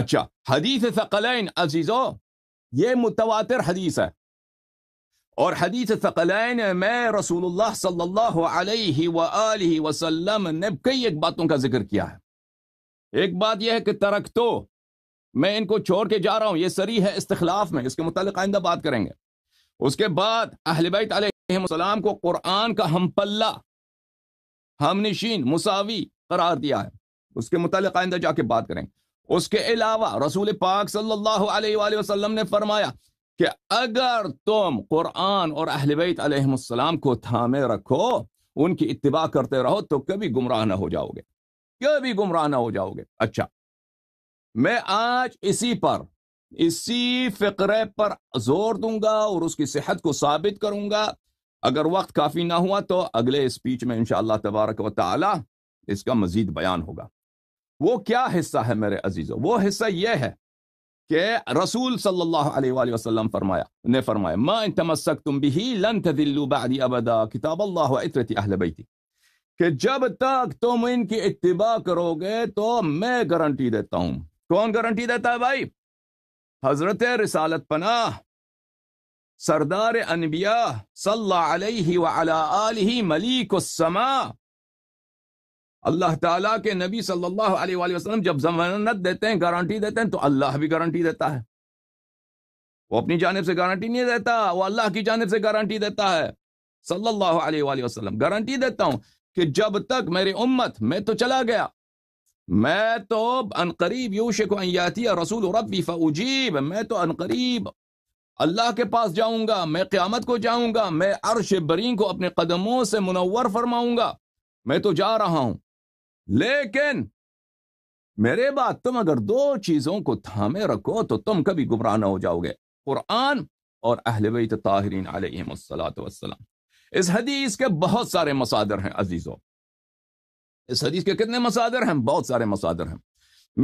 اچھا حدیث ثقلین عزیزو یہ متواتر حدیث ہے اور حدیث ثقلین میں رسول اللہ صلی اللہ علیہ وآلہ وسلم نے کئی ایک باتوں کا ذکر کیا ہے ایک بات یہ ہے کہ ترک تو میں ان کو چھوڑ کے جا رہا ہوں یہ سری ہے استخلاف میں اس کے متعلق آئندہ بات کریں گے اس کے بعد اہل بیت علیہ السلام کو قرآن کا ہم پلہ ہم نشین مساوی قرار دیا ہے اس کے متعلق آئندہ جا کے بات کریں گے اس کے علاوہ رسول پاک صلی اللہ علیہ وآلہ وسلم نے فرمایا کہ اگر تم قرآن اور اہل بیت علیہ السلام کو تھامے رکھو ان کی اتباع کرتے رہو تو کبھی گمراہ نہ ہو جاؤ گے کبھی گمراہ نہ ہو جاؤ گے اچھا میں آج اسی پر اسی فقرے پر زور دوں گا اور اس کی صحت کو ثابت کروں گا اگر وقت کافی نہ ہوا تو اگلے اسپیچ میں انشاءاللہ تبارک و تعالی اس کا مزید بیان ہوگا وہ کیا حصہ ہے میرے عزیزوں وہ حصہ یہ ہے کہ رسول صلی اللہ علیہ وآلہ وسلم فرمایا نے فرمایا ما ان تمسکتم لن ابدا کتاب اللہ و اہل بیتی کہ جب تک تم ان کی اتباع کرو گے تو میں گارنٹی دیتا ہوں کون گارنٹی دیتا ہے بھائی حضرت رسالت پناہ سردار انبیاء صلی اللہ علیہ وعلا آلہ ملیک السماء اللہ تعالیٰ کے نبی صلی اللہ علیہ وآلہ وسلم جب ضمانت دیتے ہیں گارنٹی دیتے ہیں تو اللہ بھی گارنٹی دیتا ہے وہ اپنی جانب سے گارنٹی نہیں دیتا وہ اللہ کی جانب سے گارنٹی دیتا ہے صلی اللہ علیہ وآلہ وسلم گارنٹی دیتا ہوں کہ جب تک میری امت میں تو چلا گیا میں تو عنقریب یو ایاتی رسول ربی فجیب میں تو انقریب اللہ کے پاس جاؤں گا میں قیامت کو جاؤں گا میں عرش برین کو اپنے قدموں سے منور فرماؤں گا میں تو جا رہا ہوں لیکن میرے بات تم اگر دو چیزوں کو تھامے رکھو تو تم کبھی گمراہ نہ ہو جاؤ گے قرآن اور اہل بیت طاہرین علیہ اس حدیث کے بہت سارے مصادر ہیں عزیزوں اس حدیث کے کتنے مصادر ہیں بہت سارے مصادر ہیں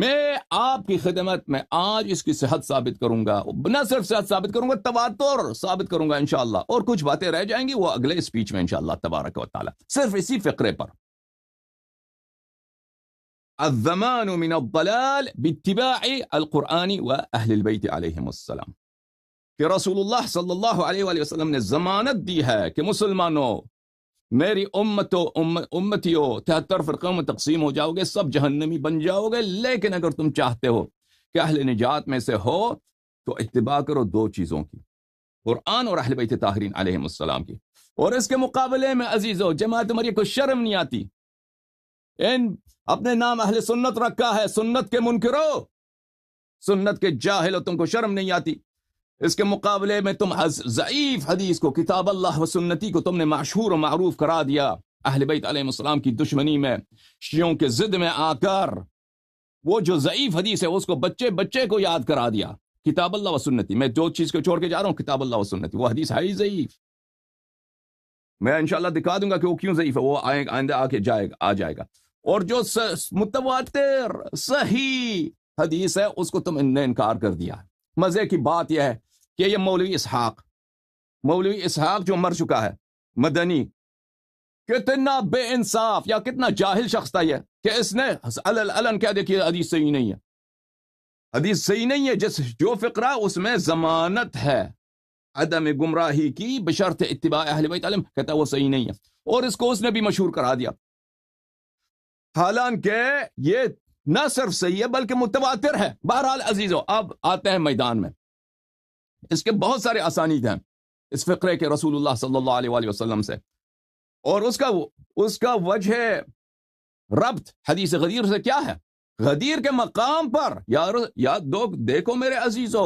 میں آپ کی خدمت میں آج اس کی صحت ثابت کروں گا نہ صرف صحت ثابت کروں گا تباتور ثابت کروں گا انشاءاللہ اور کچھ باتیں رہ جائیں گی وہ اگلے اسپیچ میں انشاءاللہ تبارک و تعالی صرف اسی فقرے پر الضمان من الضلال باتباع القرآن وأهل البيت عليهم السلام که رسول الله صلى الله عليه وآله وسلم من الزمان نے ضمانت دی ہے کہ مسلمانوں میری امت و امتیوں تہتر فرقوں میں تقسیم ہو جاؤ گے سب جہنمی بن جاؤ گے لیکن اگر تم چاہتے ہو کہ اہل نجات میں سے ہو تو اتباع کرو دو چیزوں کی قرآن اور اہل بیت طاہرین علیہم السلام کی اور اس کے مقابلے میں عزیزوں جماعت مریہ کو شرم نہیں آتی ان اپنے نام اہل سنت رکھا ہے سنت کے منکرو سنت کے جاہل تم کو شرم نہیں آتی اس کے مقابلے میں تم ضعیف حدیث کو کتاب اللہ و سنتی کو تم نے مشہور و معروف کرا دیا اہل بیت علیہ السلام کی دشمنی میں شیوں کے میں آ کر وہ جو ضعیف حدیث ہے اس کو بچے بچے کو یاد کرا دیا کتاب اللہ و سنتی میں جو چیز کو چھوڑ کے جا رہا ہوں کتاب اللہ و سنتی وہ حدیث ہے ضعیف میں انشاءاللہ دکھا دوں گا کہ وہ کیوں ضعیف ہے وہ آئندہ آ آ کے جائے جائے گا گا اور جو متواتر صحیح حدیث ہے اس کو تم ان نے انکار کر دیا مزے کی بات یہ ہے کہ یہ مولوی اسحاق مولوی اسحاق جو مر چکا ہے مدنی کتنا بے انصاف یا کتنا جاہل شخص تھا یہ کہ اس نے حدیث صحیح نہیں ہے حدیث صحیح نہیں ہے جس جو فقرہ اس میں ضمانت ہے عدم گمراہی کی بشرط اتباع اہل بیت علم کہتا ہے وہ صحیح نہیں ہے اور اس کو اس نے بھی مشہور کرا دیا حالانکہ یہ نہ صرف صحیح ہے بلکہ متواتر ہے بہرحال عزیزوں اب آتے ہیں میدان میں اس کے بہت سارے آسانی ہیں اس فقرے کے رسول اللہ صلی اللہ علیہ وآلہ وسلم سے اور اس کا اس کا وجہ ربط حدیث غدیر سے کیا ہے غدیر کے مقام پر یار یاد دو دیکھو میرے عزیزو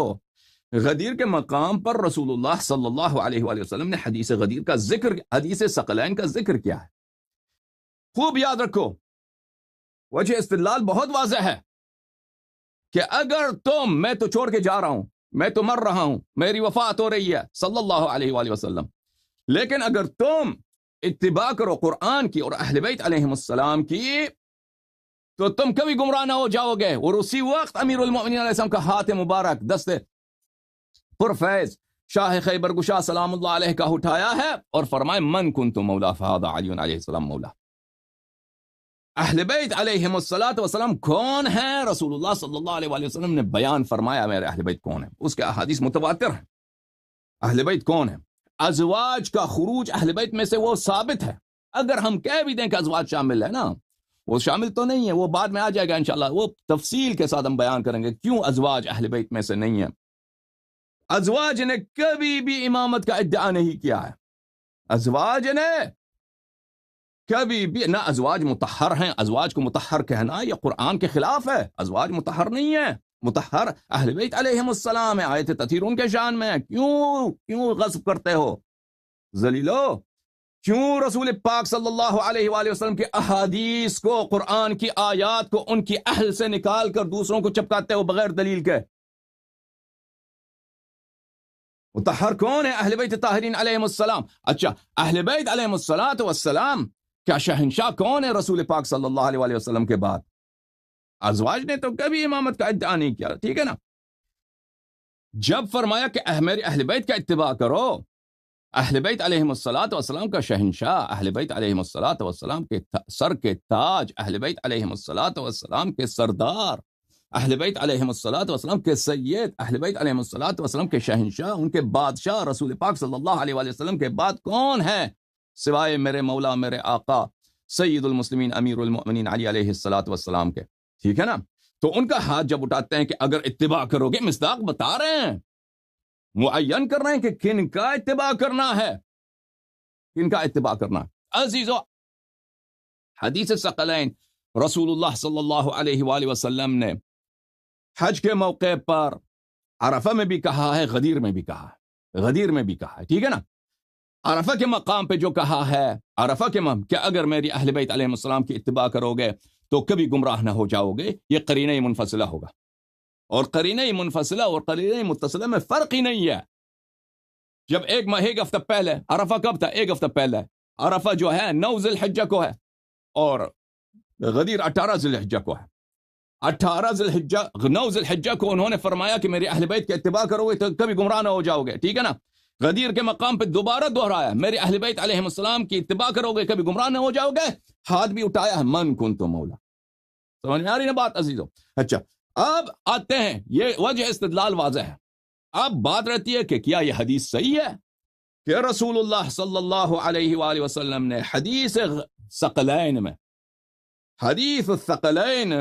غدیر کے مقام پر رسول اللہ صلی اللہ علیہ وآلہ وسلم نے حدیث غدیر کا ذکر حدیث ثقلین کا ذکر کیا ہے خوب یاد رکھو وجہ استدلال بہت واضح ہے کہ اگر تم میں تو چھوڑ کے جا رہا ہوں میں تو مر رہا ہوں میری وفات ہو رہی ہے صلی اللہ علیہ وآلہ وسلم لیکن اگر تم اتباع کرو قرآن کی اور اہل بیت علیہ السلام کی تو تم کبھی گمراہ نہ ہو جاؤ گے اور اسی وقت امیر المؤمنین علیہ السلام کا ہاتھ مبارک دست پر شاہ خیبر گشا سلام اللہ علیہ کا اٹھایا ہے اور فرمائے من کن تو مولا علی علیہ السلام مولا اہل بیت علیہم السلام وسلم کون ہے رسول اللہ صلی اللہ علیہ وآلہ وسلم نے بیان فرمایا میرے اہل بیت کون ہے اس کے احادیث متواتر ہیں اہل بیت کون ہے ازواج کا خروج اہل بیت میں سے وہ ثابت ہے اگر ہم کہہ بھی دیں کہ ازواج شامل ہے نا وہ شامل تو نہیں ہے وہ بعد میں آ جائے گا انشاءاللہ وہ تفصیل کے ساتھ ہم بیان کریں گے کیوں ازواج اہل بیت میں سے نہیں ہے ازواج نے کبھی بھی امامت کا ادعا نہیں کیا ہے ازواج نے بھی نہ ازواج متحر ہیں ازواج کو متحر کہنا یہ قرآن کے خلاف ہے ازواج متحر نہیں ہے متحر اہل بیت علیہ السلام ہے آیت تطہیر ان کے شان میں کیوں کیوں غصب کرتے ہو کیوں رسول پاک صلی اللہ علیہ وآلہ وسلم احادیث کو قرآن کی آیات کو ان کی اہل سے نکال کر دوسروں کو چپکاتے ہو بغیر دلیل کے متحر کون ہے اہل بیت تاہرین علیہ السلام اچھا اہل بیت علیہ السلام کیا شہنشاہ کون ہے رسول پاک صلی اللہ علیہ وسلم کے بعد ازواج نے تو کبھی امامت کا ادعا نہیں کیا ٹھیک ہے نا جب فرمایا کہ اہل بیت کا اتباع کرو اہل بیت علیہ صلاح والسلام کا شہنشاہ اہل بیت علیہ صلاح والسلام کے سر کے تاج اہل بیت علیہم صلاحت والسلام کے سردار اہل بیت علیہم الصلاۃ والسلام کے سید اہل بیت علیہ السلات والسلام کے شہنشاہ ان کے بادشاہ رسول پاک صلی اللہ علیہ وسلم کے بعد کون ہے سوائے میرے مولا میرے آقا سید المسلمین امیر المؤمنین علی علیہ السلاۃ والسلام کے ٹھیک ہے نا تو ان کا ہاتھ جب اٹھاتے ہیں کہ اگر اتباع کرو گے مستاق بتا رہے ہیں معین کر رہے ہیں کہ کن کا اتباع کرنا ہے کن کا اتباع کرنا عزیز و حدیث رسول اللہ صلی اللہ علیہ وآلہ وسلم نے حج کے موقع پر عرفہ میں بھی کہا ہے غدیر میں بھی کہا ہے غدیر میں بھی کہا ہے ٹھیک ہے نا عرفہ کے مقام پہ جو کہا ہے عرفہ کے مم کہ اگر میری اہل بیت علیہ السلام کی اتباع کرو گے تو کبھی گمراہ نہ ہو جاؤ گے یہ قرینہ منفصلہ ہوگا اور قرینہ منفصلہ اور قرینہ متصلہ میں فرق ہی نہیں ہے جب ایک ماہ ایک ہفتہ پہلے عرفہ کب تھا ایک ہفتہ پہلے عرفہ جو ہے نو ذی الحجہ کو ہے اور غدیر اٹھارہ ذی الحجہ کو ہے اٹھارہ ذی الحجہ نو ذی الحجہ کو انہوں نے فرمایا کہ میری اہل بیت کے اتباع کرو گے تو کبھی گمراہ نہ ہو جاؤ گے ٹھیک ہے نا غدیر کے مقام پہ دوبارہ دوہرایا میرے اہل بیت علیہ السلام کی اتباع کرو گے کبھی گمراہ نہ ہو جاؤ گے ہاتھ بھی اٹھایا ہے من کن تو مولا سمجھ آ بات عزیز ہو اچھا اب آتے ہیں یہ وجہ استدلال واضح ہے اب بات رہتی ہے کہ کیا یہ حدیث صحیح ہے کہ رسول اللہ صلی اللہ علیہ وآلہ وسلم نے حدیث میں حدیث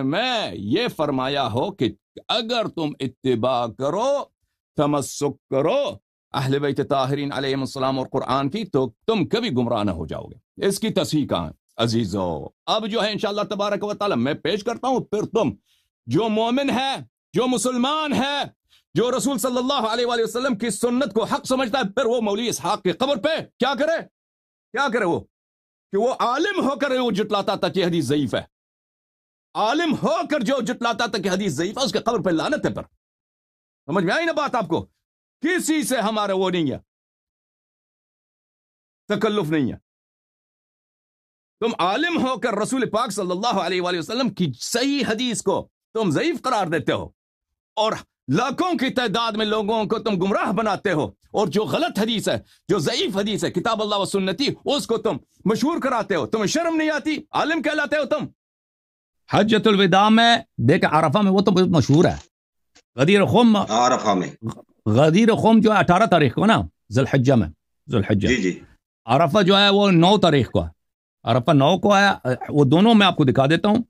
میں یہ فرمایا ہو کہ اگر تم اتباع کرو تمسک کرو اہل بیت تاہرین علیہ السلام اور قرآن کی تو تم کبھی گمراہ نہ ہو جاؤ گے اس کی تصحیح کہاں عزیزو اب جو ہے انشاءاللہ تبارک و تعالی میں پیش کرتا ہوں پھر تم جو مومن ہے جو مسلمان ہے جو رسول صلی اللہ علیہ وآلہ وسلم کی سنت کو حق سمجھتا ہے پھر وہ مولوی اسحاق کی قبر پہ کیا کرے کیا کرے وہ کہ وہ عالم ہو کر وہ جٹلاتا تھا کہ حدیث ضعیف ہے عالم ہو کر جو تھا کہ حدیث ضعیف ہے اس کے قبر پہ لانت ہے پر سمجھ میں آئی نا بات آپ کو کسی سے ہمارا وہ نہیں ہے تکلف نہیں ہے تم عالم ہو کر رسول پاک صلی اللہ علیہ وآلہ وسلم کی صحیح حدیث کو تم ضعیف قرار دیتے ہو اور لاکھوں کی تعداد میں لوگوں کو تم گمراہ بناتے ہو اور جو غلط حدیث ہے جو ضعیف حدیث ہے کتاب اللہ و سنتی اس کو تم مشہور کراتے ہو تمہیں شرم نہیں آتی عالم کہلاتے ہو تم حجت الوداع میں دیکھ عرفہ میں وہ تو بہت مشہور ہے غدیر خم عرفہ میں غدیر قوم جو ہے اٹھارہ تاریخ کو نا ذوالحجہ میں ذوالحجہ جی جی عرفہ جو ہے وہ نو تاریخ کو ہے عرفہ نو کو آیا وہ دونوں میں آپ کو دکھا دیتا ہوں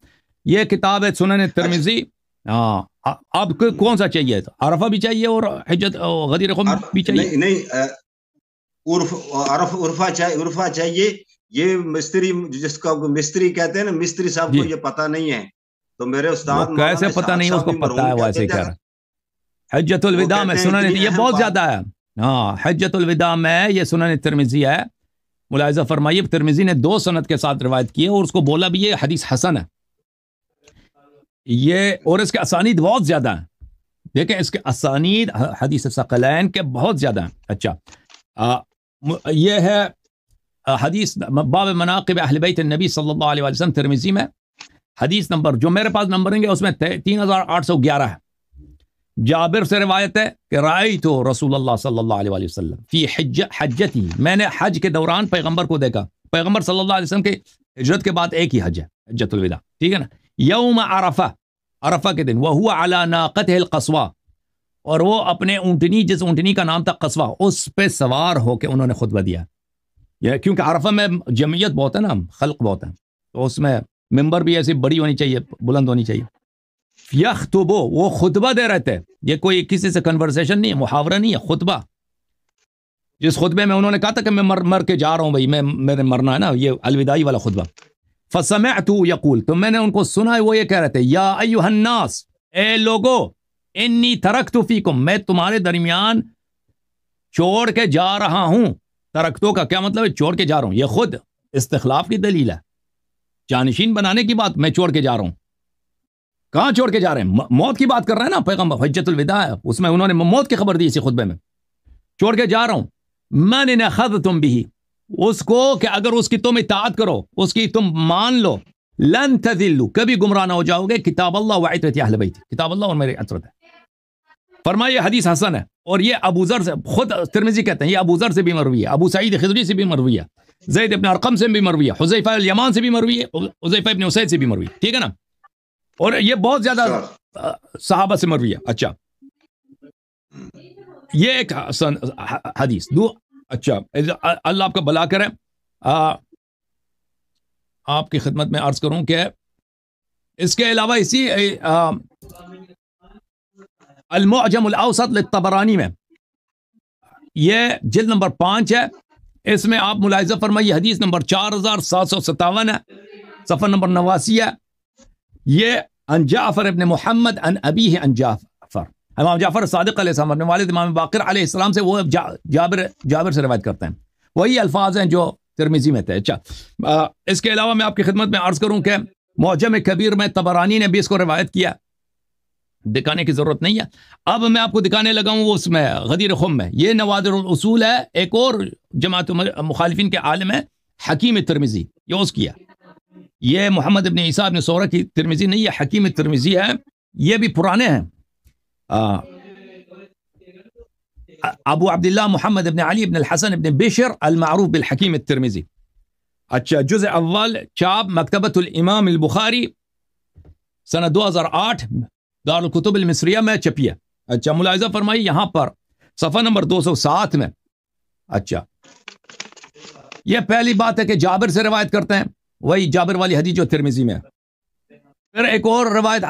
یہ کتاب ہے سنن ترمیزی ہاں، آپ کو کون سا چاہیے عرفہ بھی چاہیے اور حجت غدیر بھی چاہیے نہیں عرفہ چاہیے یہ مستری جس کا مستری کہتے ہیں نا مستری صاحب کو جی۔ یہ پتہ نہیں ہے تو میرے استاد کیسے پتہ نہیں اس کو پتہ ہے ویسے کیا ہے حجت الوداع میں سنن یہ بہت زیادہ ہے ہاں حجت الوداع میں یہ سنن ترمیزی ہے ملاحظہ فرمائیے ترمیزی نے دو صنعت کے ساتھ روایت کی ہے اور اس کو بولا بھی یہ حدیث حسن ہے یہ اور اس کے اسانید بہت زیادہ ہیں دیکھیں اس کے اسانید حدیث ثقلین کے بہت زیادہ ہیں اچھا یہ ہے حدیث باب مناقب اہل بیت نبی صلی اللہ علیہ وسلم ترمیزی میں حدیث نمبر جو میرے پاس نمبر ہوں گے اس میں تین ہزار آٹھ سو گیارہ ہے جابر سے روایت ہے کہ رائے تو رسول اللہ صلی اللہ علیہ وسلم حج حجت ہی میں نے حج کے دوران پیغمبر کو دیکھا پیغمبر صلی اللہ علیہ وسلم کے ہجرت کے بعد ایک ہی حج ہے حجت الوداع ٹھیک ہے نا یوم عرفہ کے دن وہ ہوا عالانا اور وہ اپنے اونٹنی جس اونٹنی کا نام تھا قصوا اس پہ سوار ہو کے انہوں نے خطبہ دیا یہ کیونکہ عرفہ میں جمعیت بہت ہے نا خلق بہت ہے تو اس میں ممبر بھی ایسی بڑی ہونی چاہیے بلند ہونی چاہیے وہ خطبہ دے رہے تھے یہ کوئی کسی سے کنورسیشن نہیں ہے محاورہ نہیں ہے خطبہ جس خطبے میں انہوں نے کہا تھا کہ میں مر مر کے جا رہا ہوں بھائی میں میرے مرنا ہے نا یہ الوداعی والا خطبہ فسم تو یقول تو میں نے ان کو سنا ہے وہ یہ کہہ رہے تھے یا الناس اے لوگو انی اینی ترخت میں تمہارے درمیان چھوڑ کے جا رہا ہوں ترکتوں کا کیا مطلب ہے چھوڑ کے جا رہا ہوں یہ خود استخلاف کی دلیل ہے جانشین بنانے کی بات میں چھوڑ کے جا رہا ہوں کہاں چھوڑ کے جا رہے ہیں موت کی بات کر رہے ہیں نا پیغمبر حجت الوداع اس میں انہوں نے موت کی خبر دی اسی خطبے میں چھوڑ کے جا رہا ہوں میں نے خد تم بھی اس کو کہ اگر اس کی تم اطاعت کرو اس کی تم مان لو لن تذلو کبھی گمراہ نہ ہو جاؤ گے کتاب اللہ و عطرت اہل بیت کتاب اللہ اور میری عطرت ہے فرمائیے حدیث حسن ہے اور یہ ابو ذر سے خود ترمزی کہتے ہیں یہ ابو ذر سے بھی مروی ہے ابو سعید خضری سے بھی مروی ہے زید ابن ارقم سے بھی مروی ہے حضیفہ الیمان سے بھی مروی ہے ابن حسد سے بھی ہے ٹھیک ہے نا اور یہ بہت زیادہ اچھا۔ صحابہ سے مروی ہے اچھا یہ ایک حدیث دو اچھا اللہ آپ کا بلا کریں آپ کی خدمت میں عرض کروں کہ اس کے علاوہ اسی المعجم الاوسط للطبرانی میں یہ جلد نمبر پانچ ہے اس میں آپ ملاحظہ فرمائیے حدیث نمبر چار ہزار سات سو ستاون ہے سفر نمبر نواسی ہے یہ ان جعفر ابن محمد ان ابی ان جعفر امام جعفر صادق علیہ السلام اپنے والد امام باقر علیہ السلام سے وہ جابر جابر سے روایت کرتے ہیں وہی الفاظ ہیں جو ترمیزی میں تھے اچھا اس کے علاوہ میں آپ کی خدمت میں عرض کروں کہ معجم کبیر میں تبرانی نے بھی اس کو روایت کیا دکھانے کی ضرورت نہیں ہے اب میں آپ کو دکھانے لگا ہوں اس میں غدیر خم میں یہ نوادر الاصول ہے ایک اور جماعت مخالفین کے عالم ہے حکیم ترمیزی یہ اس کیا یہ محمد ابن عیسیٰ ابن سورہ کی ترمیزی نہیں یہ حکیم ترمیزی ہے یہ بھی پرانے ہیں ابو عبداللہ محمد ابن علی ابن الحسن ابن بشر المعروف بالحکیم ترمیزی اچھا اول چاپ الامام البخاری سنہ دو ہزار آٹھ دارالکتب المصریہ میں میں ہے اچھا ملاحظہ فرمائی یہاں پر صفحہ نمبر دو سو سات میں اچھا یہ پہلی بات ہے کہ جابر سے روایت کرتے ہیں وہی جابر والی حدیث جو ترمیزی میں پھر ایک اور روایت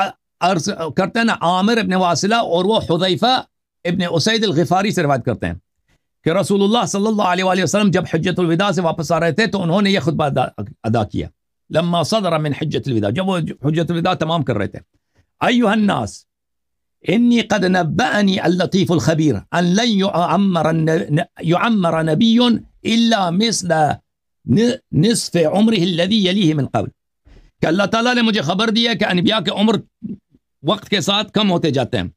عرض کرتے ہیں عامر ابن واصلہ اور وہ حضیفہ ابن عسید الغفاری سے روایت کرتے ہیں کہ رسول اللہ صلی اللہ علیہ وآلہ وسلم جب حجت الوداع سے واپس آ رہے تھے تو انہوں نے یہ خطبہ ادا کیا لما صدر من حجت الوداع جب وہ حجت الوداع تمام کر رہے تھے ایوہ الناس اني قد نبأني اللطيف الخبير ان لن يعمر يعمر نبي الا مثل نصف عمر قبل کہ اللہ تعالیٰ نے مجھے خبر دی ہے کہ انبیاء کے عمر وقت کے ساتھ کم ہوتے جاتے ہیں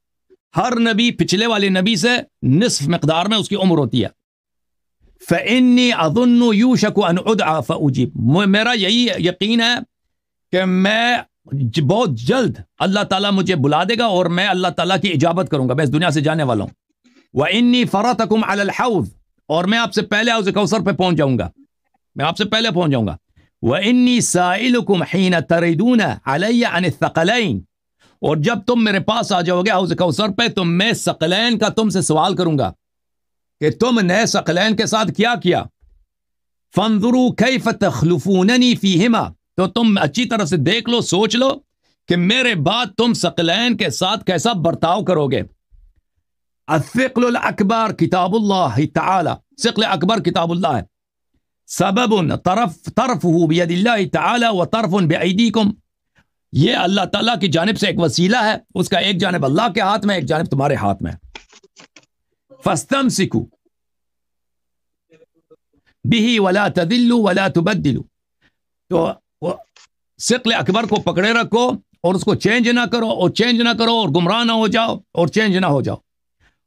ہر نبی پچھلے والے نبی سے نصف مقدار میں اس کی عمر ہوتی ہے میرا یہی یقین ہے کہ میں بہت جلد اللہ تعالیٰ مجھے بلا دے گا اور میں اللہ تعالیٰ کی اجابت کروں گا میں اس دنیا سے جانے والا ہوں انی فرتم اور میں آپ سے پہلے کوثر پہ پہنچ جاؤں گا میں آپ سے پہلے پہنچ جاؤں گا وہ انی ساحل کم ہین تردون اور جب تم میرے پاس آ جاؤ گے حوض کوثر پہ تو میں سقلین کا تم سے سوال کروں گا کہ تم نے سقلین کے ساتھ کیا کیا فنظرو کیف تخلفوننی فیہما تو تم اچھی طرح سے دیکھ لو سوچ لو کہ میرے بعد تم سقلین کے ساتھ کیسا برتاؤ کرو گے الثقل الاکبر کتاب اللہ تعالی ثقل اکبر کتاب اللہ ہے سبب طرف طرف ہو بید اللہ و طرف کم یہ اللہ تعالیٰ کی جانب سے ایک وسیلہ ہے اس کا ایک جانب اللہ کے ہاتھ میں ایک جانب تمہارے ہاتھ میں فستم سکھو بہی ولا تدلو ولا تبدلو تو سقل اکبر کو پکڑے رکھو اور اس کو چینج نہ کرو اور چینج نہ کرو اور گمراہ نہ ہو جاؤ اور چینج نہ ہو جاؤ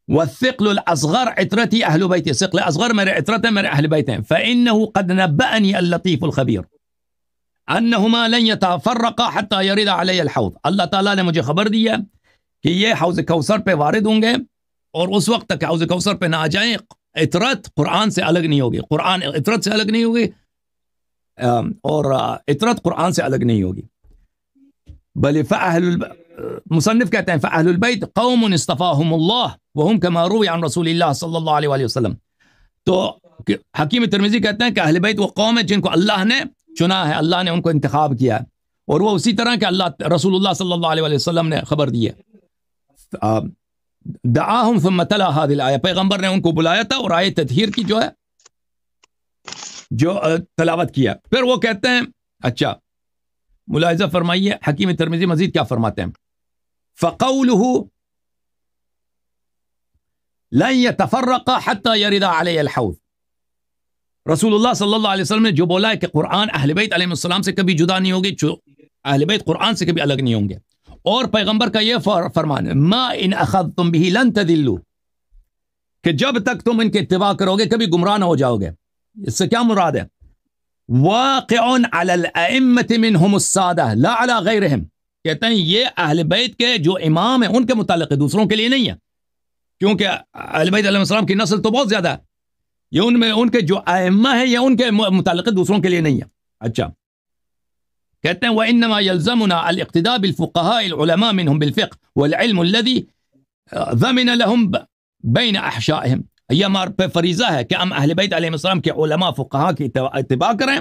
والثقل الأصغر عترتي أهل بيتي ثقل أصغر مر عترتي مر أهل بيتي فإنه قد نبأني اللطيف الخبير أنهما لن يتفرقا حتى يرد علي الحوض الله تعالى لمجي خبر دي كي يه حوز كوسر پي وارد ونجي اور اس وقت تک حوز كوسر پي ناجائي اترت قرآن سے الگ نہیں ہوگی قرآن اترت سے الگ نہیں ہوگی اور اترت قرآن سے الگ نہیں ہوگی بل فأهل المصنف مصنف کہتا فأهل البيت قوم استفاهم الله وہم کما روی عن رسول اللہ صلی اللہ علیہ وآلہ وسلم تو حکیم ترمیزی کہتے ہیں کہ اہل بیت وہ قوم ہے جن کو اللہ نے چنا ہے اللہ نے ان کو انتخاب کیا ہے اور وہ اسی طرح کہ اللہ رسول اللہ صلی اللہ علیہ وآلہ وسلم نے خبر دیا دعاہم ثم تلا حادل آیا پیغمبر نے ان کو بلایا تھا اور آئے تدھیر کی جو ہے جو تلاوت کیا پھر وہ کہتے ہیں اچھا ملاحظہ فرمائیے حکیم ترمیزی مزید کیا فرماتے ہیں فَقَوْلُهُ لن يتفرق حتی یرد علی الحوض رسول اللہ صلی اللہ علیہ وسلم نے جو بولا ہے کہ قرآن اہل بیت علیہ السلام سے کبھی جدا نہیں ہوگی اہل بیت قرآن سے کبھی الگ نہیں ہوں گے اور پیغمبر کا یہ فرمان ہے ما ان اخذتم به لن تدلو کہ جب تک تم ان کے اتباع کرو گے کبھی گمراہ نہ ہو جاؤ گے اس سے کیا مراد ہے واقع على الائمه منهم الساده لا على غيرهم کہتے ہیں یہ اہل بیت کے جو امام ہیں ان کے متعلق ہے دوسروں کے لیے نہیں ہے کیونکہ علی بھائی علیہ السلام کی نسل تو بہت زیادہ ہے یہ ان میں ان کے جو اہمہ ہیں یہ ان کے متعلق دوسروں کے لیے نہیں ہے اچھا کہتے ہیں وَإِنَّمَا يَلْزَمُنَا الاقتداء بِالْفُقَهَاءِ الْعُلَمَاء مِنْهُمْ بالفقه وَالْعِلْمُ الَّذِي ذَمِنَ لَهُمْ بَيْنَ أَحْشَائِهِمْ یہ ہمارا پہ فریضہ ہے کہ ہم اہل بیت علیہ السلام کے علماء فقہا کی اتباع کریں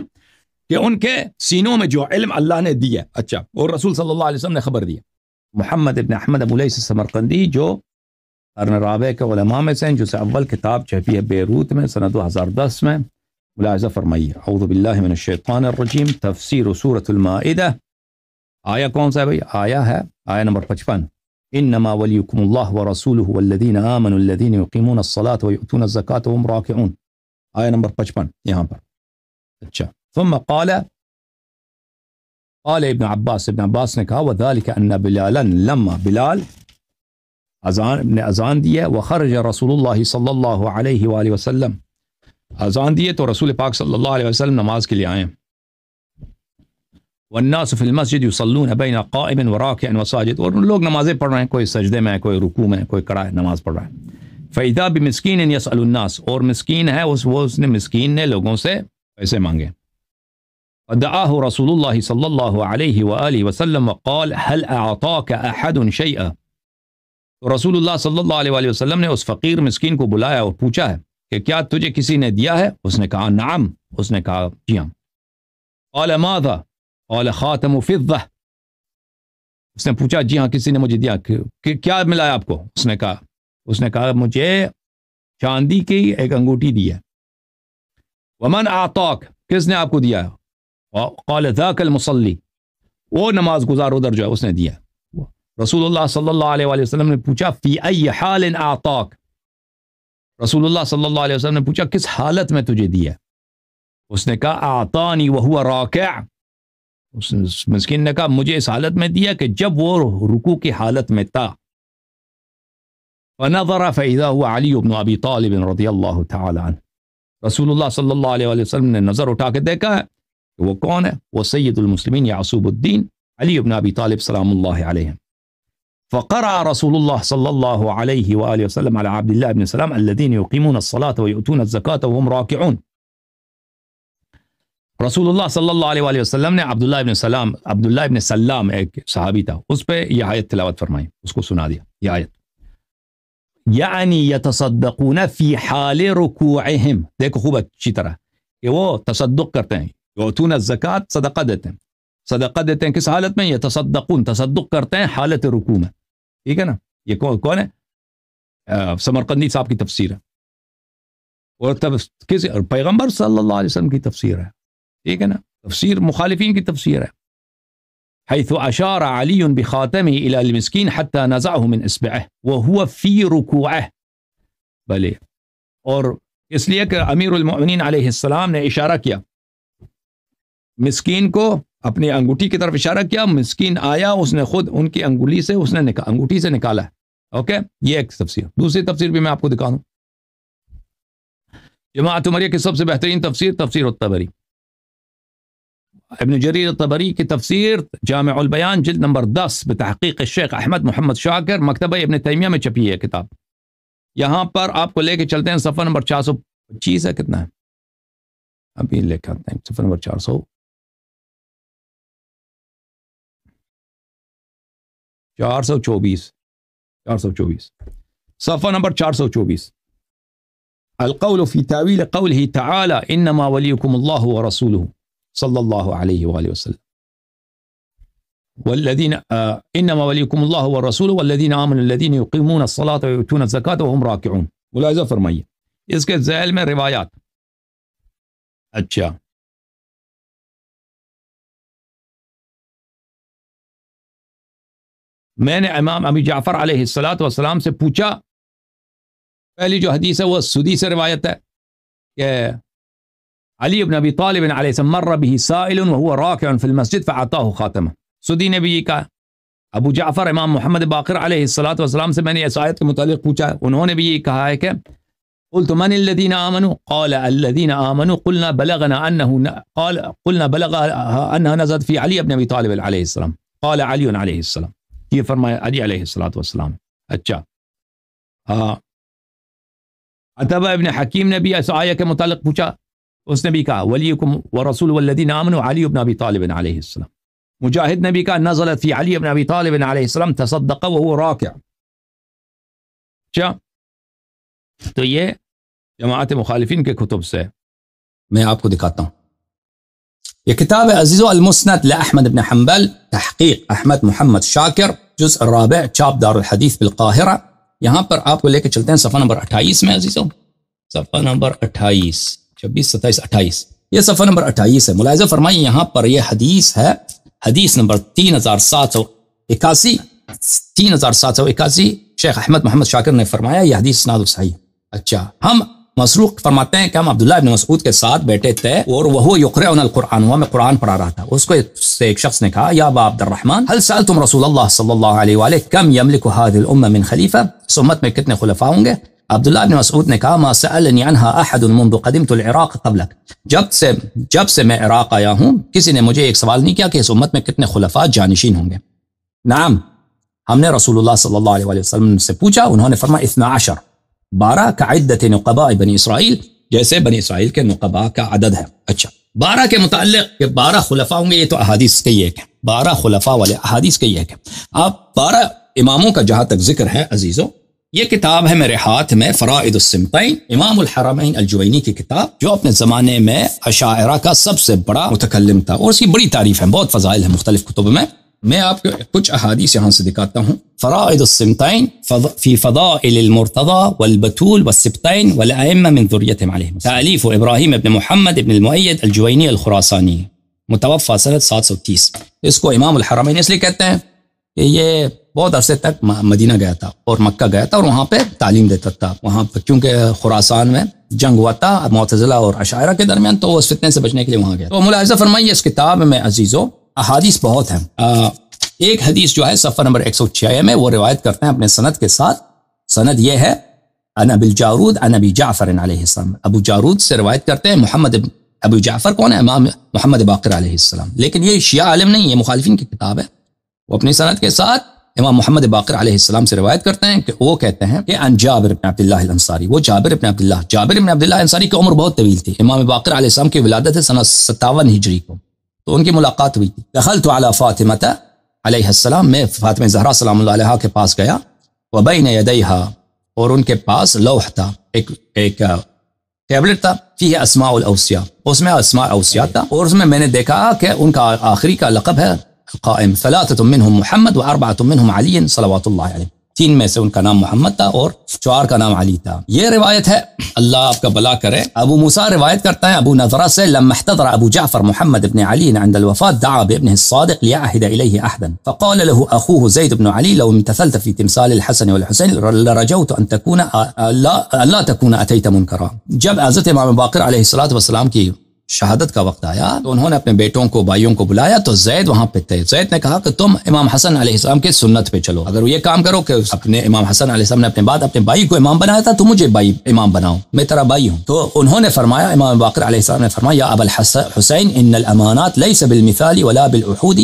کہ ان کے سینوں میں جو علم اللہ نے دیا اچھا اور رسول صلی اللہ علیہ وسلم نے خبر دیا محمد ابن احمد ابو لیس سمرقندی جو ارن رابے علمام سین جسے اول کتاب چھپی ہے بیروت میں سنہ دو ہزار دس میں ملاحظہ فرمائیے اعوذ باللہ من الشیطان الرجیم تفسیر المائدہ آیا کون سا ہے بھائی آیا ہے آیا نمبر پچپن انما ولیکم اللہ والذین الذین یقیمون الصلاة الزکاة وهم راکعون نمبر پچپن یہاں پر اچھا ثم قال قال ابن ابن عباس عباس نے کہا اذان نے اذان دیا و خرج رسول اللہ صلی اللہ علیہ وآلہ وسلم اذان دیے تو رسول پاک صلی اللہ علیہ وسلم نماز کے لیے آئے وناس فلمس ابن اقاء ابن وراق الساجد اور لوگ نمازیں پڑھ رہے ہیں کوئی سجدے میں کوئی رکوع میں کوئی کڑا ہے نماز پڑھ رہا ہے فیضہ بسکین یس الناس اور مسکین ہے اس وہ اس نے مسکین نے لوگوں سے پیسے مانگے ادا رسول اللہ صلی اللہ علیہ وآلہ وسلم وقال هل اعطاک احد الشید تو رسول اللہ صلی اللہ علیہ وسلم نے اس فقیر مسکین کو بلایا اور پوچھا ہے کہ کیا تجھے کسی نے دیا ہے اس نے کہا نعم اس نے کہا جی ہاں اول اول خاتم اس نے پوچھا جی ہاں کسی نے مجھے دیا کہ کیا ملا آپ کو اس نے کہا اس نے کہا مجھے چاندی کی ایک انگوٹی دی ہے ومن آتاک کس نے آپ کو دیا ہے قال ذاک المصلی وہ نماز گزار ادھر جو ہے اس نے دیا ہے رسول اللہ صلی اللہ علیہ وآلہ وسلم نے پوچھا فی ای حال اعطاک رسول اللہ صلی اللہ علیہ وسلم نے پوچھا کس حالت میں تجھے دیا اس نے کہا آتا نہیں وہ ہوا راک مسکن نے کہا مجھے اس حالت میں دیا کہ جب وہ رکو کی حالت میں تھا فنظر فإذا هو علی بن ابی طالب رضی اللہ تعالی عنہ رسول اللہ صلی اللہ علیہ وآلہ وسلم نے نظر اٹھا کے دیکھا ہے کہ وہ کون ہے وہ سید المسلمین یعصوب الدین علی بن ابی طالب سلام اللہ علیہ فقرأ رسول الله صلى الله عليه وآله وسلم على عبد الله بن سلام الذين يقيمون الصلاة ويؤتون الزكاة وهم راكعون رسول الله صلى الله عليه وآله وسلم نے عبد الله بن سلام عبد الله بن سلام ایک صحابی تھا اس پہ یہ آیت تلاوت فرمائی اس کو سنا دیا یہ آیت یعنی يتصدقون في حال ركوعهم دیکھو خوب اچھی طرح کہ وہ تصدق کرتے ہیں يؤتون الزكاة صدقہ دیتے ہیں صدقہ دیتے ہیں کس حالت میں یتصدقون تصدق کرتے ہیں حالت رکوع میں ٹھیک ہے نا یہ کون ہے سمرقندی صاحب کی تفسیر ہے اور پیغمبر صلی اللہ علیہ وسلم کی تفسیر ہے ٹھیک ہے ہے نا تفسیر تفسیر مخالفین کی بخاتمه نزعه من وهو بلے اور اس لیے کہ امیر المؤمنین علیہ السلام نے اشارہ کیا مسکین کو اپنی انگوٹھی کی طرف اشارہ کیا مسکین آیا اس نے خود ان کی انگولی سے اس نے نکا, انگوٹھی سے نکالا اوکے یہ ایک تفسیر دوسری تفسیر بھی میں آپ کو دکھا دوں جماعت عمریہ کی سب سے بہترین تفسیر تفسیر التبری ابن جریر التبری کی تفسیر جامع البیان جلد نمبر دس بتحقیق شیخ احمد محمد شاکر مکتبہ ابن تیمیہ میں چھپی ہے کتاب یہاں پر آپ کو لے کے چلتے ہیں صفحہ نمبر چار سو پچیس ہے کتنا ہے ابھی لے کے آتے ہیں صفحہ نمبر چار سو चार सौ صفحة نمبر 424 القول في تأويل قوله تعالى إنما وليكم الله ورسوله صلى الله عليه وآله وسلم والذين آه إنما وليكم الله ورسوله والذين آمنوا الذين يقيمون الصلاة ويؤتون الزكاة وهم راكعون ملاحظة فرمائیے اس کے ذیل میں روایات اچھا میں نے امام ابی جعفر علیہ السلام سے پوچھا پہلی جو حدیث ہے وہ سودی سے روایت ہے کہ علی بن ابی طالب علیہ السلام مر بھی سائل وہو راکع فی المسجد فعطاہ خاتمہ سودی نے بھی یہ کہا ابو جعفر امام محمد باقر علیہ السلام سے میں نے اس آیت کے متعلق پوچھا انہوں نے بھی یہ کہا ہے کہ قلت من الذين آمنوا قال الذين آمنوا قلنا بلغنا أنه قال قلنا بلغ أنها نزلت في علي بن أبي طالب عليه السلام قال علي عليه السلام یہ فرمایا علی علیہ السلات والسلام اچھا ہاں ابن حکیم نے بھی اس آیہ کے متعلق پوچھا اس نے بھی کہا ولیکم و رسول آمنوا علی ابن ابی طالب علیہ السلام مجاہد نے بھی کہا نزلت فی علی ابن ابی طالب علیہ السلام تصدق و راکع اچھا تو یہ جماعت مخالفین کے کتب سے میں آپ کو دکھاتا ہوں یہ کتاب عزیز و احمد بن حنبل تحقیق محمد شاکر چاپ دار الحدیث بالقاہرہ یہاں پر آپ کو لے کے چلتے ہیں صفحہ صفحہ نمبر نمبر اٹھائیس اٹھائیس اٹھائیس میں چھبیس ستائیس یہ صفحہ نمبر اٹھائیس ہے ملاحظہ فرمائیے یہاں پر یہ حدیث ہے حدیث نمبر تین ہزار سات سو اکاسی تین ہزار سات سو اکاسی شیخ احمد محمد شاکر نے فرمایا یہ حدیث نادی اچھا ہم مسروق فرماتے ہیں کہ ہم عبداللہ ابن مسعود کے ساتھ بیٹھے تھے اور وہ یقر القرآن ہوا میں قرآن پڑھا رہا تھا اس کو سے ایک شخص نے کہا یا با عبد الرحمن حل سال تم رسول اللہ صلی اللہ علیہ وآلہ کم یملک یمل کو من خلیفہ سمت میں کتنے خلفاء ہوں گے عبداللہ ابن مسعود نے کہا ما سألنی عنها احد منذ قدمت العراق قبلك جب سے جب سے میں عراق آیا ہوں کسی نے مجھے ایک سوال نہیں کیا کہ اس امت میں کتنے خلفاء جانشین ہوں گے نعم ہم نے رسول اللہ صلی اللہ علیہ وآلہ وسلم سے پوچھا انہوں نے فرما اثنا عشر بارہ کا عدت بنی اسرائیل جیسے بنی اسرائیل کے نقبا کا عدد ہے اچھا بارہ کے متعلق بارہ خلفا ہوں گے یہ تو احادیث ایک ہے بارہ خلفا والے احادیث ایک ہے آپ بارہ اماموں کا جہاں تک ذکر ہے عزیزوں یہ کتاب ہے میرے ہاتھ میں فرائد السمتین امام الحرمین الجوینی کی کتاب جو اپنے زمانے میں اشاعرہ کا سب سے بڑا متکلم تھا اور اس کی بڑی تعریف ہے بہت فضائل ہے مختلف کتب میں میں آپ کو کچھ احادیث یہاں سے دکھاتا ہوں فرائد السمتین فی فضائل والبتول والسبتین من تعلیف ابراہیم ابن ابن محمد المعید الجوینی الخراسانی متوفا سنت سات سو تیس اس کو امام الحرمین اس لیے کہتے ہیں کہ یہ بہت عرصے تک مدینہ گیا تھا اور مکہ گیا تھا اور وہاں پہ تعلیم دیتا تھا وہاں پہ کیونکہ خوراسان میں جنگ ہوا تھا معتزلہ اور عشاعرہ کے درمیان تو وہ فتنے سے بچنے کے لیے وہاں گیا تو ملاحظہ فرمائیے اس کتاب میں عزیزوں احادیث بہت ہیں ایک حدیث جو ہے سفر نمبر ایک سو چھ میں وہ روایت کرتے ہیں اپنے سند کے ساتھ سند یہ ہے ان بالجارود انا بی جعفر ابو جارود سے روایت کرتے ہیں محمد ابو جعفر کون ہے امام محمد باقر علیہ السلام لیکن یہ شیعہ عالم نہیں یہ مخالفین کی کتاب ہے وہ اپنی صنعت کے ساتھ امام محمد باقر علیہ السلام سے روایت کرتے ہیں کہ وہ کہتے ہیں کہ ان جابر ابن عبداللہ الانصاری وہ جابر ابن عبداللہ جابر ابن عبداللہ انصاری کی عمر بہت طویل تھی امام باقر علیہ السلام کی ولادت ہے سنہ ستاون ہجری کو تو ان کی ملاقات ہوئی تھی دخل تو اعلیٰ فاطمہ علیہ السلام میں فاطمہ زہرا سلام اللہ علیہ کے پاس گیا وبئی نے دئی اور ان کے پاس لوح تھا ایک ایک ٹیبلٹ تھا فی اسماء الااؤسیا اس میں اسماء اوسیا تھا اور اس میں میں نے دیکھا کہ ان کا آخری کا لقب ہے قائم محمد علی صلوات اللہ علیہ ان کا نام محمد تھا اور چار کا نام علی تھا یہ روایت ہے اللہ آپ کا بلا کرے ابو अबू روایت کرتا ہے ابو نظرہ سے لما احتضر ابو جعفر محمد इब्न علی عند الوفاة دعا بابنه الصادق ليعهد إليه أحدا فقال له أخوه زيد بن علي لو امتثلت في تمثال الحسن والحسين لرجوت أن تكون لا, تكون تكون أتيت منكرا عزت امام باقر علیہ السلام کی شہادت کا وقت آیا تو انہوں نے اپنے بیٹوں کو بھائیوں کو بلایا تو زید وہاں پہ تھے زید نے کہا کہ تم امام حسن علیہ السلام کی سنت پہ چلو اگر یہ کام کرو کہ اپنے امام حسن علیہ السلام نے اپنے بعد اپنے بھائی کو امام بنایا تھا تو مجھے بھائی امام بناؤ میں تیرا بھائی ہوں تو انہوں نے فرمایا امام باقر علیہ السلام نے فرمایا یا ابا حسین ان الامانات ليس بالمثال ولا بالاحود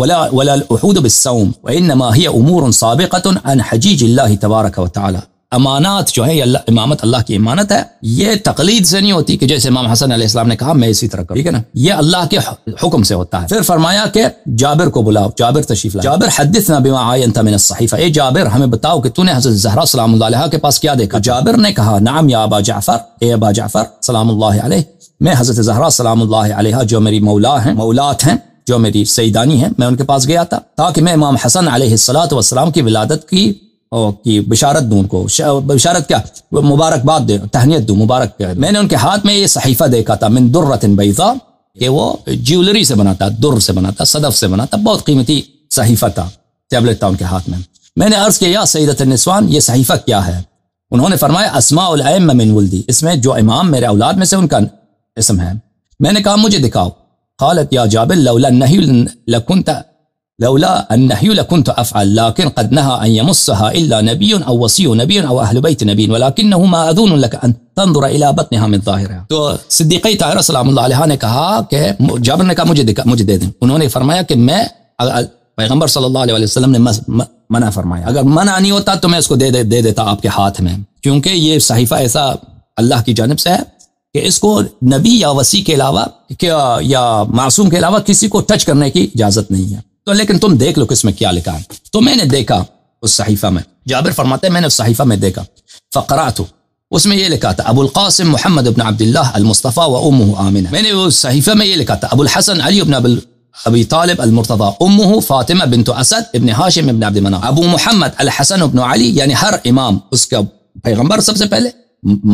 ولا ولا الاحود بالصوم وانما هي امور سابقه عن حجيج الله تبارك وتعالى امانات جو ہے یہ اللہ امامت اللہ کی امانت ہے یہ تقلید سے نہیں ہوتی کہ جیسے امام حسن علیہ السلام نے کہا میں اسی طرح کروں ٹھیک ہے نا یہ اللہ کے حکم سے ہوتا ہے پھر فرمایا کہ جابر کو بلاؤ جابر تشریف لائے جابر حدثنا بما عینت من الصحیفہ اے جابر ہمیں بتاؤ کہ تو نے حضرت زہرا سلام اللہ علیہ کے پاس کیا دیکھا جابر نے کہا نعم یا ابا جعفر اے ابا جعفر سلام اللہ علیہ میں حضرت زہرا سلام اللہ علیہ جو میری مولا ہیں مولات ہیں جو میری سیدانی ہیں میں ان کے پاس گیا تھا تاکہ میں امام حسن علیہ السلام کی ولادت کی کی بشارت دوں ان کو بشارت کیا مبارکباد دوں تہنیت مبارک میں نے ان کے ہاتھ میں یہ صحیفہ دیکھا تھا من در بیضا کہ وہ جیولری سے سے سے صدف بہت قیمتی صحیفہ تھا تھا ٹیبلٹ ان کے ہاتھ میں میں نے عرض کیا سیدت النسوان یہ صحیفہ کیا ہے انہوں نے فرمایا اسماء العم من ولدی اس میں جو امام میرے اولاد میں سے ان کا اسم ہے میں نے کہا مجھے دکھاؤ خالت یا لولا نہیں لکنت لولا النهي لكنت لكن قد نهى يمسها نبي نبي نبي وصي بيت ولكنه لك تنظر الى بطنها من تو سلام اللہ علیہ نے کہا کہا کہ جابر نے نے مجھے مجھے دکھا دے دیں انہوں فرمایا کہ میں پیغمبر صلی اللہ علیہ وسلم نے منع فرمایا اگر منع نہیں ہوتا تو میں اس کو دے دے, دے دیتا آپ کے ہاتھ میں کیونکہ یہ صحیفہ ایسا اللہ کی جانب سے ہے کہ اس کو نبی یا وسیع کے علاوہ یا معصوم کے علاوہ کسی کو ٹچ کرنے کی اجازت نہیں ہے तो लेकिन तुम देख लो किसमें क्या लिखा है तो मैंने देखा उस सहीफा में जाबिर फरमाते मैंने उस सहीफा में देखा फकरा तो उसमें ये लिखा था अबुल कासिम मोहम्मद अबन अब्दुल्ला अल मुस्तफा व उम्मह आमिन मैंने उस सहीफा में ये लिखा था अबुल हसन अली अबन अबुल أبي طالب المرتضى أمه فاطمة بنت أسد ابن هاشم ابن عبد مناف أبو محمد الحسن بن علي يعني هر إمام اسكا پیغمبر سب سے پہلے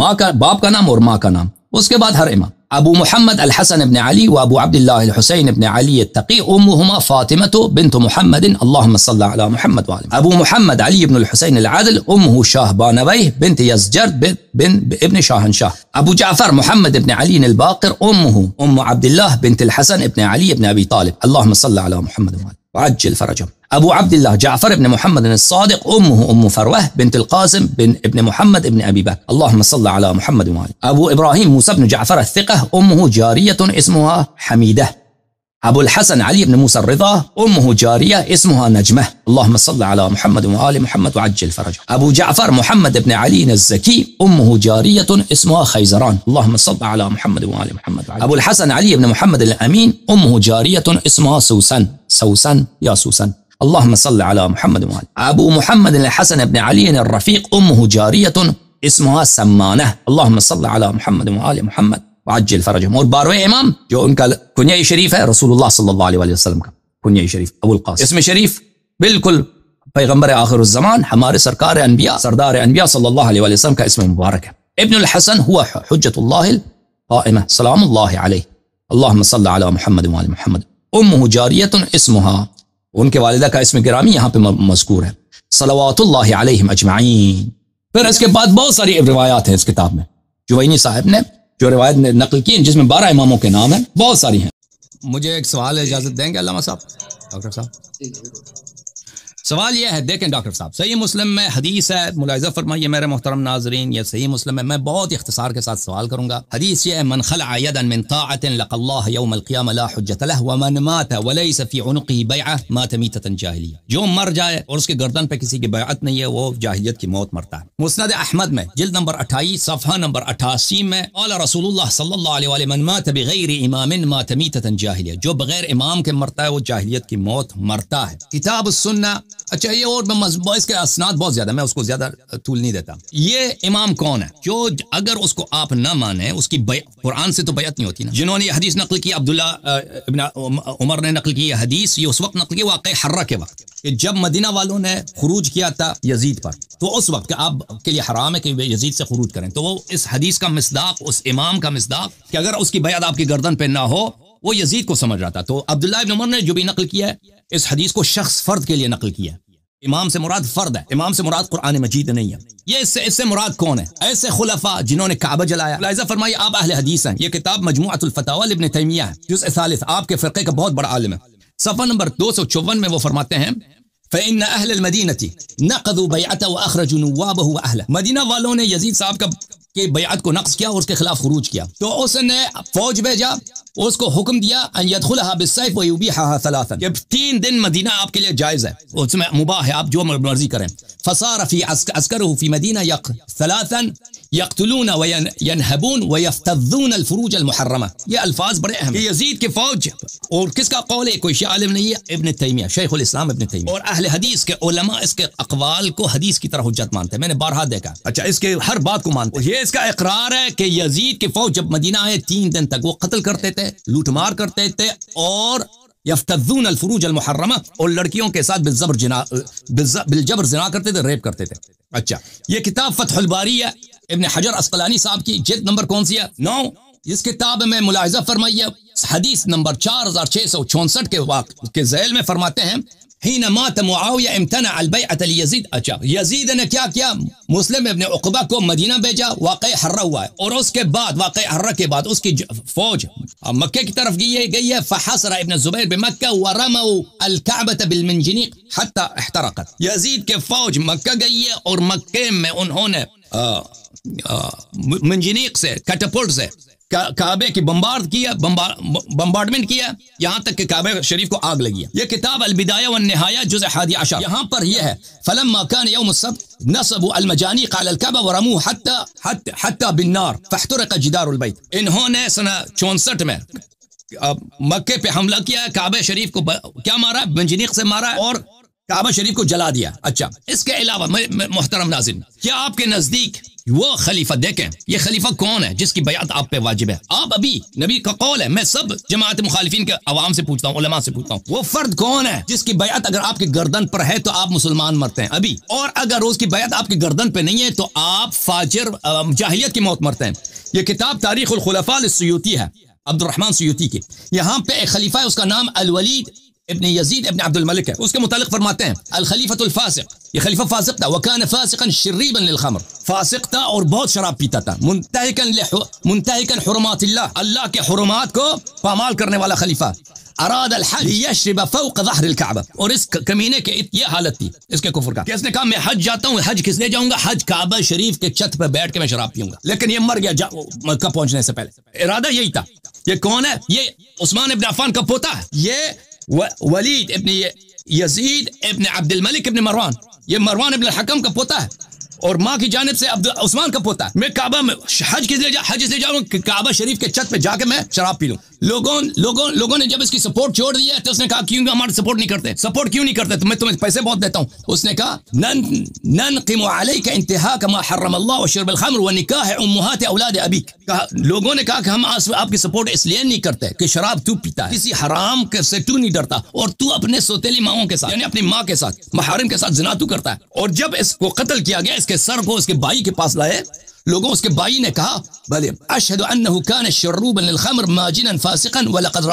ما کا باب کا نام اور ما کا نام اس کے بعد ہر امام أبو محمد الحسن بن علي وأبو عبد الله الحسين بن علي التقي أمهما فاطمة بنت محمد اللهم صل على محمد وعلى أبو محمد علي بن الحسين العدل أمه شاه بانويه بنت يزجرد بن ابن شاهنشاه أبو جعفر محمد بن علي الباقر أمه أم عبد الله بنت الحسن بن علي بن أبي طالب اللهم صل على محمد وعلى وعجل فرجهم أبو عبد الله جعفر بن محمد الصادق أمه أم فروة بنت القاسم بن ابن محمد بن أبي بكر اللهم صل على محمد وعلى أبو إبراهيم موسى بن جعفر الثقة أمه جارية اسمها حميدة أبو الحسن علي بن موسى الرضا أمه جارية اسمها نجمة اللهم صل على محمد وآل محمد وعجل فرجه أبو جعفر محمد بن علي الزكي أمه جارية اسمها خيزران اللهم صل على محمد وآل محمد وعجل. أبو الحسن علي بن محمد الأمين أمه جارية اسمها سوسن سوسن يا سوسن اللهم صل على محمد وآل أبو محمد الحسن بن علي الرفيق أمه جارية اسمها سمانة اللهم صل على محمد وآل محمد عجل فراج اور بارویں امام جو ان کا کنیائی شریف ہے رسول اللہ صلی اللہ علیہ وسلم کا کنیائی شریف ابو القاصم شریف بالکل پیغمبر آخر الزمان ہمارے سرکار انبیاء انبیاء سردار صلی اللہ علیہ وسلم کا اسم مبارک ہے ابن الحسن ہوا حجت اللہ اللہ قائمہ سلام علیہ صلی علی محمد محمد جاریت اسمها ان کے والدہ کا اسم گرامی یہاں پہ مذکور ہے صلوات اللہ علیہم اجمعین پھر اس کے بعد بہت ساری روایات ہیں اس کتاب میں جوینی صاحب نے جو روایت نقل کی جس میں بارہ اماموں کے نام ہیں بہت ساری ہیں مجھے ایک سوال اجازت دیں گے علامہ صاحب ڈاکٹر صاحب سوال یہ ہے دیکھیں ڈاکٹر صاحب صحیح مسلم میں حدیث ہے ملاحظہ فرمائیے میرے محترم ناظرین یہ صحیح مسلم ہے میں بہت اختصار کے ساتھ سوال کروں گا حدیث یہ ہے من من خلع لق لا له ومن مات مات وليس في عنقه جو مر جائے اور اس کے گردن پہ کسی کی بیعت نہیں ہے وہ جاہلیت کی موت مرتا ہے مسند احمد میں جلد نمبر 28 صفحہ نمبر 88 میں قال رسول من مات مات امام جو بغیر امام کے مرتا ہے وہ جاہلیت کی موت مرتا ہے کتاب السنہ اچھا یہ اور اس کے اسناد بہت زیادہ میں اس کو زیادہ طول نہیں دیتا یہ امام کون ہے جو اگر اس کو آپ نہ مانے اس کی قرآن سے تو بیعت نہیں ہوتی نا جنہوں نے یہ حدیث نقل کی عبداللہ ابن عمر نے نقل کی یہ حدیث یہ اس وقت نقل کی واقع حرہ کے وقت کہ جب مدینہ والوں نے خروج کیا تھا یزید پر تو اس وقت کہ آپ کے لیے حرام ہے کہ یزید سے خروج کریں تو وہ اس حدیث کا مصداق اس امام کا مصداق کہ اگر اس کی بیعت آپ کی گردن پہ نہ ہو وہ یزید کو سمجھ رہا تھا تو عبداللہ ابن عمر نے جو بھی نقل کیا ہے اس حدیث کو شخص فرد کے لیے نقل کیا ہے امام سے مراد فرد ہے امام سے مراد قرآن مجید نہیں ہے یہ اس سے, اس سے مراد کون ہے ایسے خلفاء جنہوں نے کعبہ جلایا لہذا فرمائیے آپ اہل حدیث ہیں یہ کتاب مجموعہ الفتاوہ ابن تیمیہ ہے جس اثالث آپ کے فرقے کا بہت بڑا عالم ہے صفحہ نمبر دو سو چون میں وہ فرماتے ہیں فَإِنَّ أَهْلَ الْمَدِينَةِ نَقَذُوا بَيْعَتَ وَأَخْرَجُوا نُوَّابَهُ وَأَهْلَ مدینہ والوں نے یزید صاحب کا کی بیعت کو نقص کیا اور اس کے خلاف خروج کیا تو اس نے فوج بھیجا اس کو حکم دیا ان يدخلها بالسيف ويبيحها ثلاثا کہ تین دن مدینہ آپ کے لیے جائز ہے اس میں مباح ہے آپ جو مرضی کریں فصار في عسکره فی مدینه يق ثلاثا یقتلون و ینہبون و یفتذون الفروج المحرمہ یہ الفاظ بڑے اہم ہیں یزید کے فوج اور کس کا قول ہے کوئی شیعہ عالم نہیں ہے ابن تیمیہ شیخ الاسلام ابن تیمیہ اور اہل حدیث کے علماء اس کے اقوال کو حدیث کی طرح حجت مانتے ہیں میں نے بارہا دیکھا اچھا اس کے ہر بات کو مانتے ہیں یہ اس کا اقرار ہے کہ یزید کے فوج جب مدینہ آئے تین دن تک وہ قتل کرتے تھے لوٹ مار کرتے تھے اور یفتذون الفروج المحرمہ اور لڑکیوں کے ساتھ بالجبر زنا کرتے تھے ریپ کرتے تھے اچھا یہ کتاب فتح الباری ہے ابن حجر اسقلانی صاحب کی جلد نمبر کون سی ہے نو اس کتاب میں ملاحظہ فرمائیے حدیث نمبر چار ہزار چھ سو چونسٹھ کے کے واقع ذیل میں فرماتے ہیں امتنع لیزید اچھا یزید نے کیا کیا مسلم ابن عقبہ کو مدینہ واقع حرہ ہوا ہے اور اس کے بعد واقع حرہ کے بعد اس کی فوج مکہ کی طرف گئی گئی ہے فحصر ابن زبیر بمکہ الكعبة بالمنجنیق حتی احترقت یزید کے فوج مکہ گئی ہے اور مکہ میں انہوں نے منجنیق سے سے کیٹاپولٹ کعبے کی بمبارد کیا کیا بمبارڈمنٹ یہاں تک کہ شریف کو آگ لگی یہ کتاب البدایہ والنہایہ جزء حادی یہاں پر یہ ہے فلما نصبوا حتى حتى حتی بالنار فاحترق جدار فلم انہوں نے سنہ میں مکے پہ حملہ کیا کعبہ شریف کو کیا مارا منجنیق سے مارا اور کعبہ شریف کو جلا دیا اچھا اس کے علاوہ محترم ناظرین کیا آپ کے نزدیک وہ خلیفہ دیکھیں یہ خلیفہ کون ہے جس کی بیعت آپ پہ واجب ہے آپ ابھی نبی کا قول ہے میں سب جماعت مخالفین کے عوام سے پوچھتا ہوں علماء سے پوچھتا ہوں وہ فرد کون ہے جس کی بیعت اگر آپ کے گردن پر ہے تو آپ مسلمان مرتے ہیں ابھی اور اگر روز کی بیعت آپ کے گردن پہ نہیں ہے تو آپ فاجر جاہلیت کی موت مرتے ہیں یہ کتاب تاریخ الخلفاء السیوتی ہے عبد الرحمن سیوتی کی یہاں پہ ایک خلیفہ ہے اس کا نام الولید ابن ابن یزید عبد الملک ہے اس کے متعلق فرماتے ہیں الخلیفۃ الفاسق یہ خلیفہ فاسق فاسق تھا تھا وکان فاسقا شریبا للخمر اور بہت شراب پیتا تھا منتہکا منتہکا حرمات حرمات اللہ اللہ کے کو پامال کرنے والا خلیفہ اراد الحج یشرب فوق اور اس کمینے کے یہ حالت تھی اس کے کفر کا کہ اس نے کہا میں حج جاتا ہوں حج کس لیے جاؤں گا حج کعبہ شریف کے چھت پہ بیٹھ کے میں شراب پیوں گا لیکن یہ مر گیا جا مکہ پہنچنے سے پہلے ارادہ یہی تھا یہ کون ہے یہ عثمان ابن عفان کا پوتا ہے یہ ولید ابن یزید ابن عبد الملک ابن مروان یہ مروان ابن الحکم کا پوتا ہے اور ماں کی جانب سے عبد عثمان کا پوتا ہے میں کعبہ میں حج کے حجاؤں کعبہ شریف کے چھت پہ جا کے میں شراب پی لوں لوگوں لوگوں لوگوں نے جب اس کی سپورٹ چھوڑ دیا تو اس نے کہا کیوں ہمارے سپورٹ نہیں کرتے سپورٹ کیوں نہیں کرتے تو میں تمہیں پیسے بہت دیتا ہوں اس نے کہا نن نن قیم علی کا انتہا کما حرم اللہ شرب الخمر و نکاح ہے اولاد ابھی کہا لوگوں نے کہا کہ ہم آس آپ کی سپورٹ اس لیے نہیں کرتے کہ شراب تو پیتا ہے کسی حرام کے سے تو نہیں ڈرتا اور تو اپنے سوتیلی ماؤں کے ساتھ یعنی اپنی ماں کے ساتھ محرم کے ساتھ زنا تو کرتا ہے اور جب اس کو قتل کیا گیا اس کے سر کو اس کے بھائی کے پاس لائے لوگوں اس کے بھائی نے کہا بھلے اشہد شروبا للخمر ماجنا فاسقا ولقد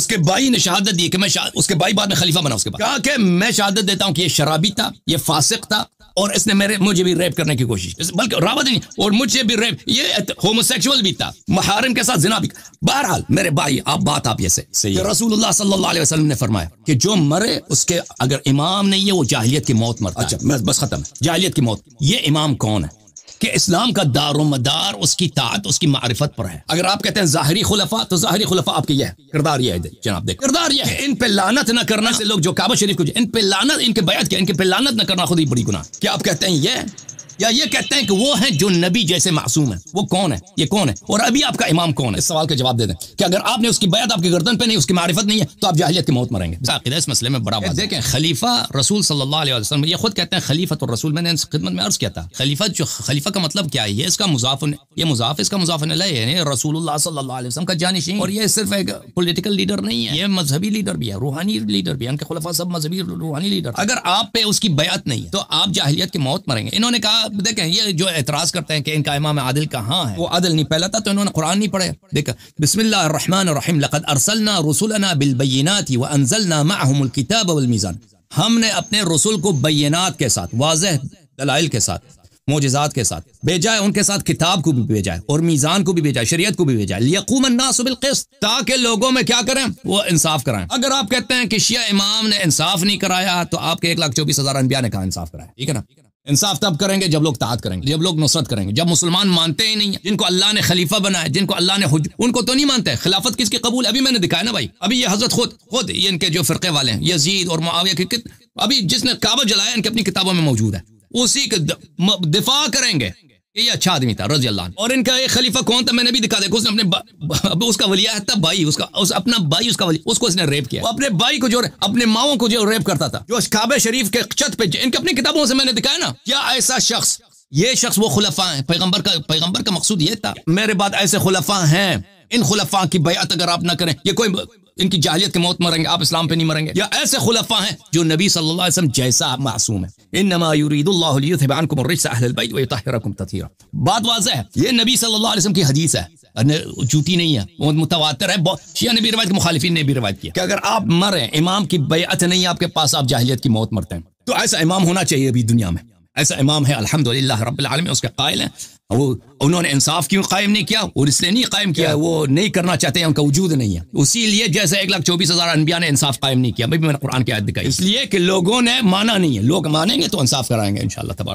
اس کے بھائی نے شہادت دی کہ میں اس کے بھائی بعد میں خلیفہ بنا اس کے بعد کہا کہ میں شہادت دیتا ہوں کہ یہ شرابی تھا یہ فاسق تھا اور اس نے میرے مجھے بھی ریپ کرنے کی کوشش بلکہ اور مجھے بھی بھی ریپ یہ تھا محارم کے ساتھ زنا بھی بہرحال میرے بھائی آپ بات آپ یہ سے رسول اللہ صلی اللہ علیہ وسلم نے فرمایا کہ جو مرے اس کے اگر امام نہیں ہے وہ جاہلیت کی موت مرتا اچھا بس ختم ہے جاہلیت کی موت یہ امام کون ہے کہ اسلام کا دار و مدار اس کی طاعت اس کی معرفت پر ہے اگر آپ کہتے ہیں ظاہری خلفاء تو ظاہری خلفاء آپ کے یہ ہے کردار یہ ہے جناب کردار یہ ہے ان پہ لانت نہ کرنا سے لوگ جو کعبہ شریف کو جی، ان پہ لانت ان کے بیعت کے ان پہ لانت نہ کرنا خود ہی بڑی گناہ کیا آپ کہتے ہیں یہ یا یہ کہتے ہیں کہ وہ ہیں جو نبی جیسے معصوم ہیں وہ کون ہے یہ کون ہے اور ابھی آپ کا امام کون ہے اس سوال کا جواب دے دیں کہ اگر آپ نے اس کی بیعت آپ کے گردن پہ نہیں اس کی معرفت نہیں ہے تو آپ جاہلیت کی موت مریں گے اس مسئلے میں بڑا بات دیکھیں خلیفہ رسول صلی اللہ علیہ وسلم یہ خود کہتے ہیں خلیفت اور رسول میں نے خدمت میں عرض کیا تھا خلیفت جو خلیفہ کا مطلب کیا ہے یہ اس کا مضاف یہ مضاف مضاف اس کا یعنی رسول اللہ صلی اللہ علیہ وسلم کا جانشین اور یہ صرف ایک پولیٹیکل لیڈر نہیں ہے یہ مذہبی لیڈر بھی ہے روحانی لیڈر بھی ہے ان کے سب مذہبی روحانی لیڈر اگر آپ پہ اس کی بیعت نہیں ہے تو آپ جاہلیت کی موت مریں گے انہوں نے کہا دیکھیں یہ جو اعتراض کرتے ہیں کہ ان کا امام عادل کہاں ہے وہ عادل نہیں پہلا تھا تو انہوں نے قرآن نہیں پڑھے دیکھا بسم اللہ الرحمن الرحیم لقد ارسلنا رسولنا بالبینات وانزلنا معهم الكتاب والمیزان ہم نے اپنے رسول کو بینات کے ساتھ واضح دلائل کے ساتھ معجزات کے ساتھ بھیجا ہے ان کے ساتھ کتاب کو بھی بھیجا ہے اور میزان کو بھی بھیجا ہے شریعت کو بھی بھیجا ہے لیقوم الناس بالقسط تاکہ لوگوں میں کیا کریں وہ انصاف کرائیں اگر آپ کہتے ہیں کہ شیعہ امام نے انصاف نہیں کرایا تو آپ کے ایک لاکھ چوبیس ہزار انبیاء نے کہا انصاف کرایا ٹھیک ہے نا انصاف تب کریں گے جب لوگ تعداد کریں گے جب لوگ نصرت کریں گے جب مسلمان مانتے ہی نہیں جن کو اللہ نے خلیفہ بنا ہے جن کو اللہ نے حج ان کو تو نہیں مانتے خلافت کس کی قبول ابھی میں نے دکھایا نا بھائی ابھی یہ حضرت خود خود یہ ان کے جو فرقے والے ہیں یزید اور معاویہ ابھی جس نے کابل جلایا ان کی اپنی کتابوں میں موجود ہے اسی کے دفاع کریں گے یہ اچھا آدمی تھا رضی اللہ عنہ اور ان کا ایک خلیفہ کون تھا میں نے بھی دکھا اس نے اپنے با... اس کا ولیہ تھا بھائی اس کا اس اپنا بھائی اس کا ولی اس کو اس نے ریپ کیا اپنے بھائی کو جو اپنے ماؤں کو جو ریپ کرتا تھا جو کعبہ شریف کے چھت پہ ان کی اپنی کتابوں سے میں نے دکھایا نا کیا ایسا شخص یہ شخص وہ خلفاء ہیں پیغمبر کا پیغمبر کا مقصود یہ تھا میرے بعد ایسے خلفاء ہیں ان خلفاء کی بیعت اگر آپ نہ کریں یہ کوئی ان کی جاہلیت کے موت مریں گے آپ اسلام پہ نہیں مریں گے یا ایسے خلفاء ہیں جو نبی صلی اللہ علیہ وسلم جیسا معصوم ہے انما یرید اللہ لیتھب عنکم الرجس اہل البیت و یطہرکم بات واضح ہے یہ نبی صلی اللہ علیہ وسلم کی حدیث ہے جوتی نہیں ہے وہ متواتر ہے شیعہ نے بھی روایت کی مخالفین نے بھی روایت کیا کہ اگر آپ مریں امام کی بیعت نہیں آپ کے پاس آپ جاہلیت کی موت مرتے ہیں تو ایسا امام ہونا چاہیے ابھی دنیا میں ایسا امام ہے الحمد للہ رب العالم اس کے قائل ہیں وہ انہوں نے انصاف کیوں قائم نہیں کیا اور اس لیے نہیں قائم کیا وہ نہیں کرنا چاہتے ہیں ان کا وجود نہیں ہے اسی لیے جیسے ایک لاکھ چوبیس ہزار انبیاء نے انصاف قائم نہیں کیا بھائی میں نے قرآن کی عادت دکھائی اس لیے کہ لوگوں نے مانا نہیں ہے لوگ مانیں گے تو انصاف کرائیں گے ان شاء اللہ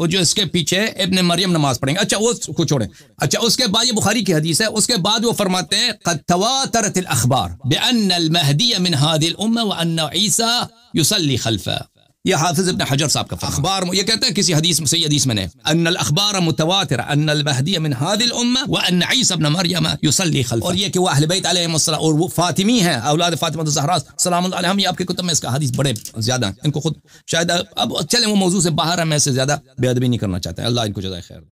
وہ جو اس کے پیچھے ابن مریم نماز پڑھیں گے اچھا وہ کو چھوڑیں اچھا اس کے بعد یہ بخاری کی حدیث ہے اس کے بعد وہ فرماتے ہیں قد تواترت الاخبار بان المهدی من هذه الامه وان عيسى يصلي خلفه یہ حافظ ابن ابن حجر صاحب کا کا فرمان اخبار یہ یہ یہ کہتا ہے کسی حدیث حدیث میں میں نے ان ان الاخبار متواتر من هذه الامه وان يصلي اور اور کہ وہ وہ اہل بیت علیہ السلام فاطمی ہیں اولاد فاطمہ الزہرا سلام علیہم کے کتب اس حدیث بڑے زیادہ ہیں ان کو خود شاید اب چلیں وہ موضوع سے باہر ہیں میں سے زیادہ بے ادبی نہیں کرنا اللہ ان کو جزائے خیر